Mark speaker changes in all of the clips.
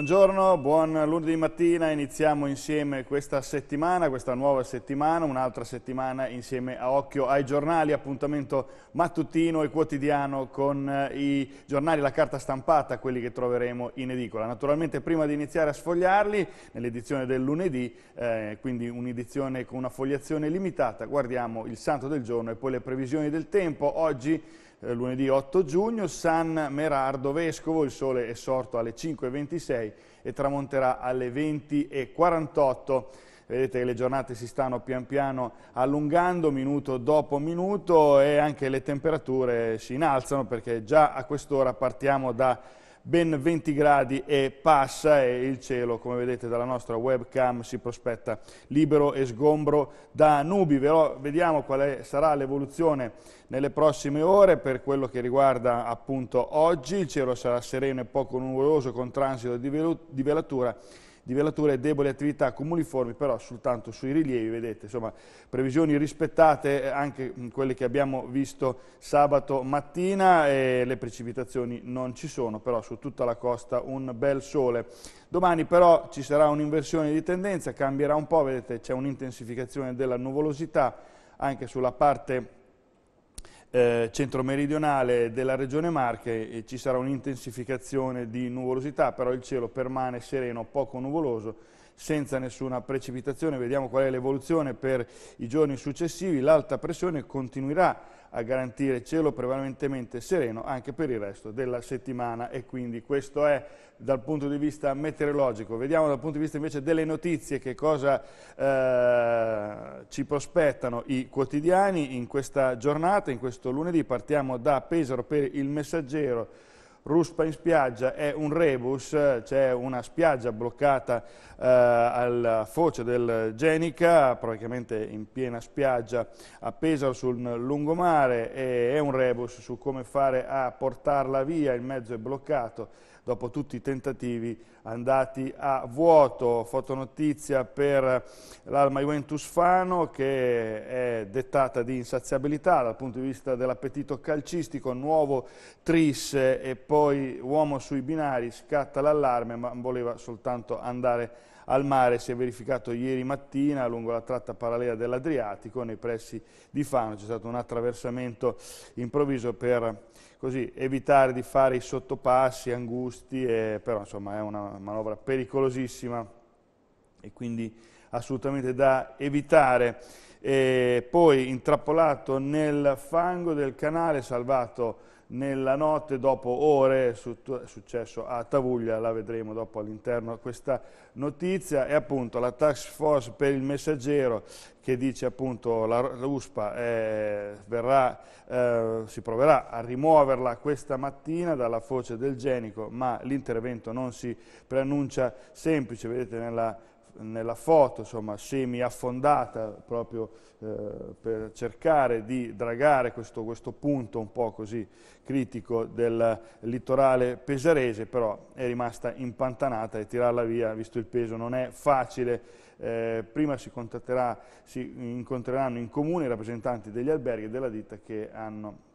Speaker 1: Buongiorno, buon lunedì mattina, iniziamo insieme questa settimana, questa nuova settimana, un'altra settimana insieme a Occhio ai giornali, appuntamento mattutino e quotidiano con eh, i giornali, la carta stampata, quelli che troveremo in edicola. Naturalmente prima di iniziare a sfogliarli, nell'edizione del lunedì, eh, quindi un'edizione con una fogliazione limitata, guardiamo il santo del giorno e poi le previsioni del tempo. Oggi eh, lunedì 8 giugno, San Merardo Vescovo, il sole è sorto alle 5.26 e tramonterà alle 20.48. Vedete che le giornate si stanno pian piano allungando, minuto dopo minuto, e anche le temperature si innalzano perché già a quest'ora partiamo da ben 20 gradi e passa e il cielo, come vedete dalla nostra webcam, si prospetta libero e sgombro da nubi. Però vediamo quale sarà l'evoluzione nelle prossime ore per quello che riguarda appunto oggi. Il cielo sarà sereno e poco nuvoloso con transito di velatura di velature e deboli attività comuniformi, però soltanto sui rilievi, vedete, insomma, previsioni rispettate eh, anche quelle che abbiamo visto sabato mattina, le precipitazioni non ci sono, però su tutta la costa un bel sole. Domani però ci sarà un'inversione di tendenza, cambierà un po', vedete c'è un'intensificazione della nuvolosità anche sulla parte eh, centro-meridionale della regione Marche ci sarà un'intensificazione di nuvolosità, però il cielo permane sereno, poco nuvoloso, senza nessuna precipitazione. Vediamo qual è l'evoluzione per i giorni successivi. L'alta pressione continuerà a garantire cielo prevalentemente sereno anche per il resto della settimana e quindi questo è dal punto di vista meteorologico. Vediamo dal punto di vista invece delle notizie che cosa eh, ci prospettano i quotidiani in questa giornata, in questo lunedì. Partiamo da Pesaro per il messaggero ruspa in spiaggia è un rebus, c'è una spiaggia bloccata eh, alla foce del Genica, praticamente in piena spiaggia appesa sul lungomare e è un rebus su come fare a portarla via, il mezzo è bloccato dopo tutti i tentativi andati a vuoto, fotonotizia per l'Alma Juventus Fano che è dettata di insaziabilità dal punto di vista dell'appetito calcistico, nuovo tris e poi uomo sui binari, scatta l'allarme ma voleva soltanto andare al mare si è verificato ieri mattina lungo la tratta parallela dell'Adriatico nei pressi di Fano c'è stato un attraversamento improvviso per così, evitare di fare i sottopassi angusti e, però insomma è una manovra pericolosissima e quindi assolutamente da evitare. E poi intrappolato nel fango del canale, salvato nella notte dopo ore è successo a Tavuglia, la vedremo dopo all'interno questa notizia, è appunto la task force per il messaggero che dice appunto la USPA eh, verrà, eh, si proverà a rimuoverla questa mattina dalla foce del Genico, ma l'intervento non si preannuncia semplice, vedete nella nella foto insomma, semi affondata proprio eh, per cercare di dragare questo, questo, punto un po' così critico del litorale pesarese, però è rimasta impantanata e tirarla via, visto il peso, non è facile. Eh, prima si, si incontreranno in comune i rappresentanti degli alberghi e della ditta che hanno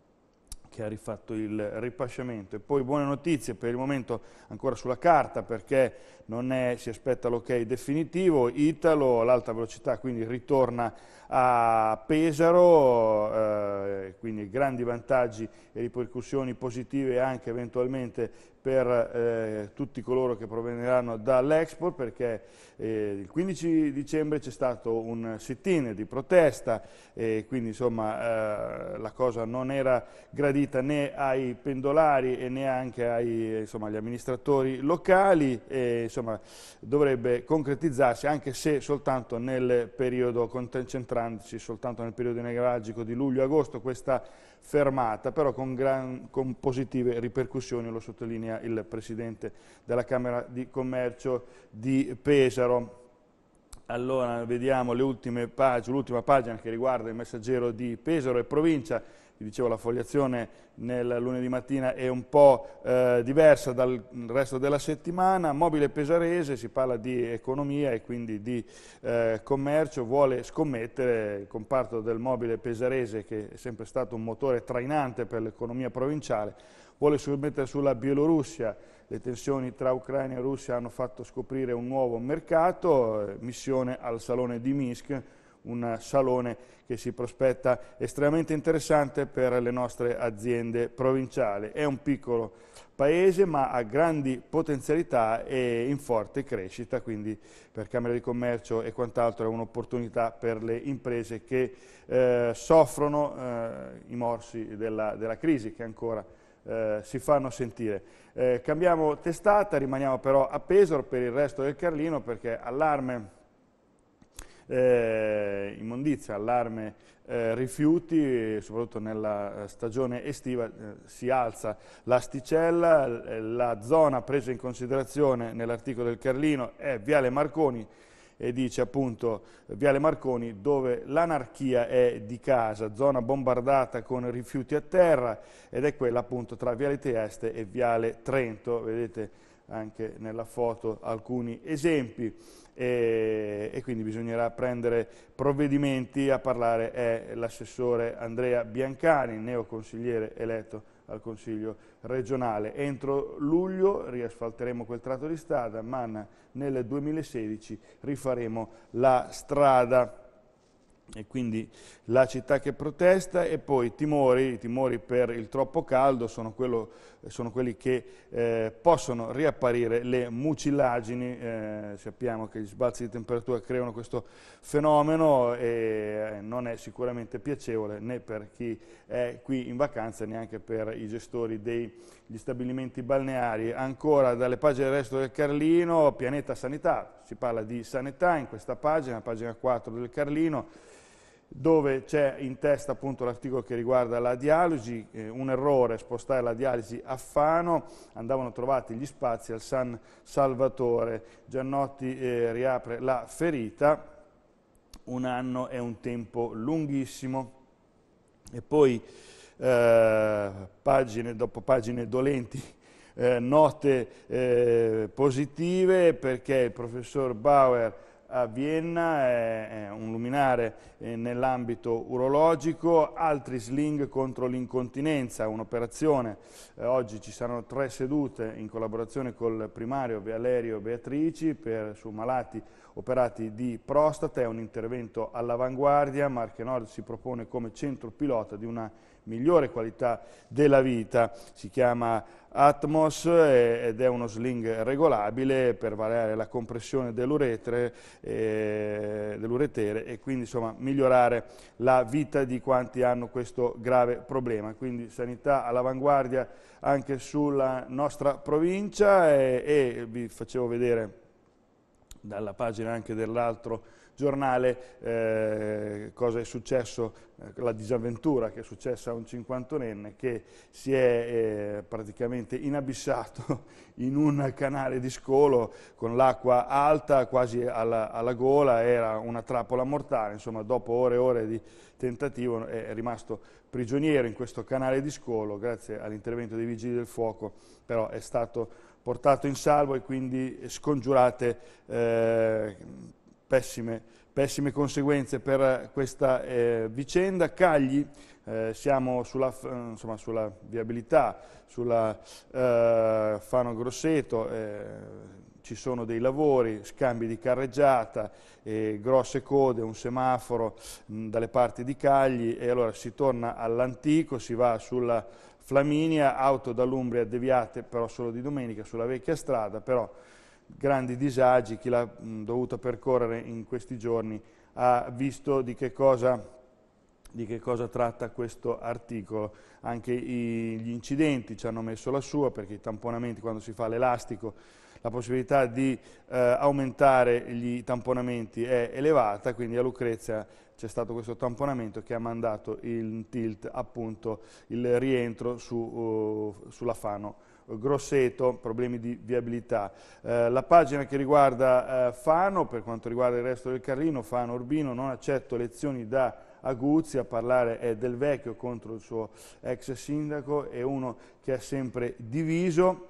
Speaker 1: che ha rifatto il ripasciamento. E poi buone notizie per il momento ancora sulla carta perché non è, si aspetta l'ok definitivo, Italo l'alta velocità quindi ritorna a Pesaro, eh, quindi grandi vantaggi e ripercussioni positive anche eventualmente per eh, tutti coloro che proveniranno dall'Expo perché eh, il 15 dicembre c'è stato un sit-in di protesta e quindi insomma eh, la cosa non era gradita né ai pendolari e neanche ai, insomma, agli amministratori locali e insomma dovrebbe concretizzarsi anche se soltanto nel periodo concentrandosi soltanto nel periodo nevralgico di luglio-agosto questa fermata, però con, gran, con, positive ripercussioni, lo sottolinea il Presidente della Camera di Commercio di Pesaro. Allora, vediamo l'ultima pagina che riguarda il messaggero di Pesaro e provincia vi dicevo la fogliazione nel lunedì mattina è un po' eh, diversa dal resto della settimana, mobile pesarese, si parla di economia e quindi di eh, commercio, vuole scommettere il comparto del mobile pesarese che è sempre stato un motore trainante per l'economia provinciale, vuole scommettere sulla Bielorussia, le tensioni tra Ucraina e Russia hanno fatto scoprire un nuovo mercato, eh, missione al Salone di Minsk, un salone che si prospetta estremamente interessante per le nostre aziende provinciali. È un piccolo paese ma ha grandi potenzialità e in forte crescita, quindi per Camera di Commercio e quant'altro è un'opportunità per le imprese che eh, soffrono eh, i morsi della, della crisi che ancora eh, si fanno sentire. Eh, cambiamo testata, rimaniamo però a Pesaro per il resto del Carlino perché allarme eh, immondizia, allarme eh, rifiuti, soprattutto nella eh, stagione estiva eh, si alza l'asticella, eh, la zona presa in considerazione nell'articolo del Carlino è Viale Marconi, e dice appunto eh, Viale Marconi dove l'anarchia è di casa, zona bombardata con rifiuti a terra ed è quella appunto tra Viale Trieste e Viale Trento, vedete anche nella foto alcuni esempi e, e quindi bisognerà prendere provvedimenti. A parlare è l'assessore Andrea Biancani, neoconsigliere eletto al Consiglio regionale. Entro luglio riasfalteremo quel tratto di strada, ma nel 2016 rifaremo la strada e quindi la città che protesta e poi i timori, i timori per il troppo caldo sono, quello, eh, sono quelli che eh, possono riapparire le mucillagini, eh, sappiamo che gli sbalzi di temperatura creano questo fenomeno e eh, non è sicuramente piacevole né per chi è qui in vacanza neanche per i gestori degli stabilimenti balneari. Ancora dalle pagine del resto del Carlino, pianeta sanità, si parla di sanità in questa pagina, pagina 4 del Carlino, dove c'è in testa appunto l'articolo che riguarda la dialisi, eh, un errore spostare la dialisi a Fano, andavano trovati gli spazi al San Salvatore, Giannotti eh, riapre la ferita, un anno è un tempo lunghissimo e poi eh, pagine dopo pagine dolenti eh, note eh, positive perché il professor Bauer a Vienna, è, un luminare eh, nell'ambito urologico, altri sling contro l'incontinenza, un'operazione, eh, oggi ci saranno tre sedute in collaborazione col primario Valerio Beatrici per, su malati operati di prostata, è un intervento all'avanguardia, Marche Nord si propone come centro pilota di una migliore qualità della vita. Si chiama Atmos eh, ed è uno sling regolabile per variare la compressione eh, dell'uretere dell e quindi insomma, migliorare la vita di quanti hanno questo grave problema. Quindi sanità all'avanguardia anche sulla nostra provincia e, eh, e vi facevo vedere dalla pagina anche dell'altro giornale eh, cosa è successo, eh, la disavventura che è successa a un cinquantonenne che si è eh, praticamente inabissato in un canale di scolo con l'acqua alta quasi alla, alla, gola, era una trappola mortale, insomma dopo ore e ore di tentativo è, rimasto prigioniero in questo canale di scolo grazie all'intervento dei vigili del fuoco, però è stato portato in salvo e quindi scongiurate eh, pessime, pessime conseguenze per questa eh, vicenda. Cagli, eh, siamo sulla, eh, insomma, sulla, viabilità, sulla eh, Fano Grosseto, eh, ci sono dei lavori, scambi di carreggiata, eh, grosse code, un semaforo mh, mm, dalle parti di Cagli e allora si torna all'antico, si va sulla Flaminia, auto dall'Umbria deviate però solo di domenica sulla vecchia strada, però grandi disagi, chi l'ha dovuta percorrere in questi giorni ha visto di che cosa di che cosa tratta questo articolo. Anche i, gli incidenti ci hanno messo la sua, perché i tamponamenti, quando si fa l'elastico, la possibilità di eh, aumentare gli tamponamenti è elevata, quindi a Lucrezia c'è stato questo tamponamento che ha mandato il tilt appunto il rientro su, uh, sulla Fano Grosseto, problemi di viabilità. Eh, la pagina che riguarda eh, Fano, per quanto riguarda il resto del Carlino, Fano Urbino, non accetto lezioni da Aguzzi, a parlare è del vecchio contro il suo ex sindaco, è uno che ha sempre diviso,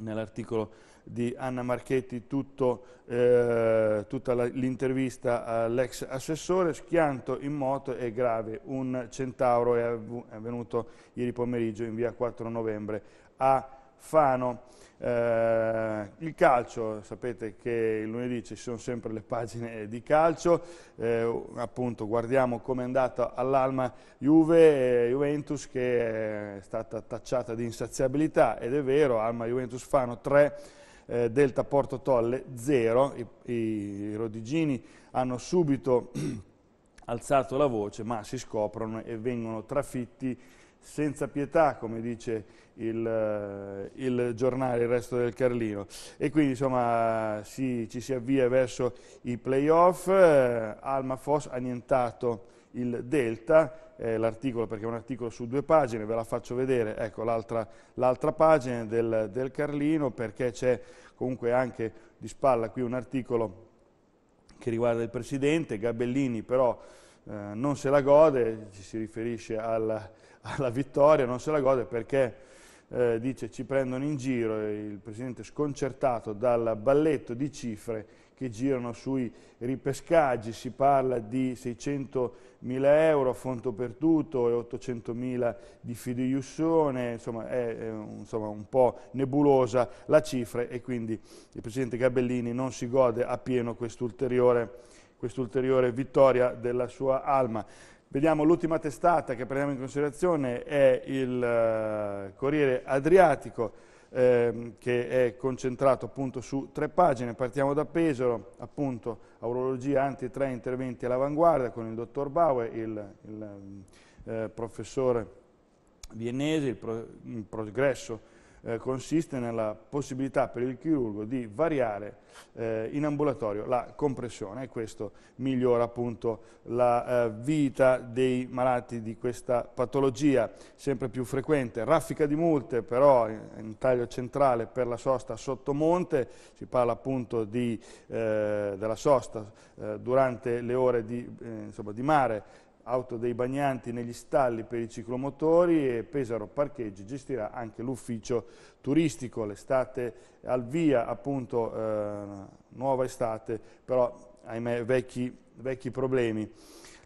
Speaker 1: nell'articolo di Anna Marchetti tutto, eh, tutta l'intervista all'ex assessore, schianto in moto è grave, un centauro è avvenuto ieri pomeriggio in via 4 novembre a Fano. Eh, il calcio, sapete che il lunedì ci sono sempre le pagine di calcio, eh, appunto guardiamo come è andata all'Alma Juve, eh, Juventus che è stata tacciata di insaziabilità ed è vero, Alma Juventus Fano 3, eh, Delta Porto Tolle 0, i, i rodigini hanno subito alzato la voce ma si scoprono e vengono trafitti senza pietà, come dice il, eh, il, giornale, il resto del Carlino. E quindi insomma si, ci si avvia verso i playoff, eh, Alma Foss ha annientato il Delta, eh, l'articolo perché è un articolo su due pagine, ve la faccio vedere, ecco l'altra pagina del, del Carlino perché c'è comunque anche di spalla qui un articolo che riguarda il Presidente, Gabellini però eh, non se la gode, ci si riferisce alla, alla vittoria, non se la gode perché eh, dice ci prendono in giro, il Presidente sconcertato dal balletto di cifre che girano sui ripescaggi, si parla di 600 mila euro a fondo perduto e 800 mila di fiduiussione, insomma è, è insomma, un po' nebulosa la cifra e quindi il Presidente Gabellini non si gode appieno quest'ulteriore quest'ulteriore vittoria della sua Alma. Vediamo l'ultima testata che prendiamo in considerazione, è il eh, Corriere Adriatico, ehm, che è concentrato appunto su tre pagine. Partiamo da Pesaro, appunto, urologia anti-3 interventi all'avanguardia con il dottor Baue, il, il ehm, eh, professore viennese, il, pro, il progresso eh, consiste nella possibilità per il chirurgo di variare eh, in ambulatorio la compressione e questo migliora appunto la eh, vita dei malati di questa patologia sempre più frequente. Raffica di multe però in, taglio centrale per la sosta sottomonte, si parla appunto di, eh, della sosta eh, durante le ore di, eh, insomma, di mare auto dei bagnanti negli stalli per i ciclomotori e Pesaro Parcheggi gestirà anche l'ufficio turistico. L'estate al via, appunto, eh, nuova estate, però ahimè vecchi, vecchi problemi.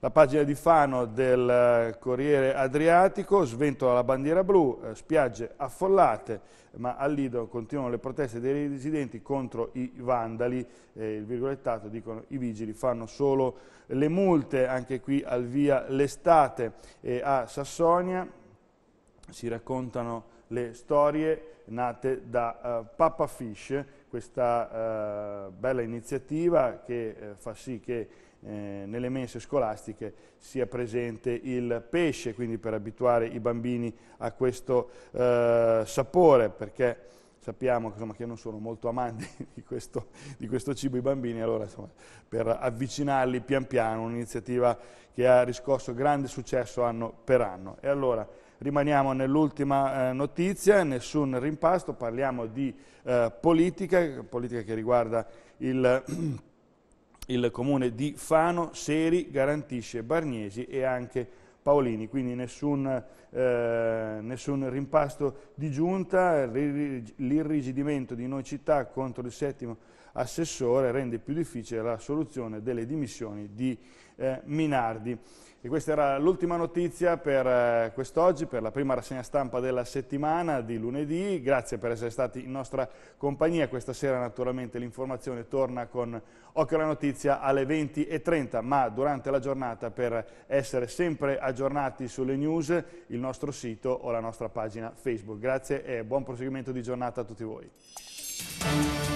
Speaker 1: La pagina di Fano del eh, Corriere Adriatico sventola la bandiera blu, eh, spiagge affollate, ma a Lido continuano le proteste dei residenti contro i vandali. Eh, il virgolettato dicono i vigili fanno solo le multe, anche qui al via l'estate eh, a Sassonia si raccontano le storie nate da uh, Papa Fish, questa uh, bella iniziativa che uh, fa sì che eh, nelle mense scolastiche sia presente il pesce, quindi per abituare i bambini a questo eh, sapore, perché sappiamo insomma, che non sono molto amanti di questo, di questo cibo i bambini, allora insomma, per avvicinarli pian piano, un'iniziativa che ha riscosso grande successo anno per anno. E allora rimaniamo nell'ultima eh, notizia, nessun rimpasto, parliamo di eh, politica, politica che riguarda il... il comune di Fano, Seri garantisce Barniesi e anche Paolini, quindi nessun, eh, nessun rimpasto di giunta, l'irrigidimento di noi città contro il settimo assessore rende più difficile la soluzione delle dimissioni di eh, Minardi. E questa era l'ultima notizia per eh, quest'oggi, per la prima rassegna stampa della settimana di lunedì. Grazie per essere stati in nostra compagnia. Questa sera naturalmente l'informazione torna con Occhio alla Notizia alle 20.30, ma durante la giornata per essere sempre aggiornati sulle news il nostro sito o la nostra pagina Facebook. Grazie e buon proseguimento di giornata a tutti voi.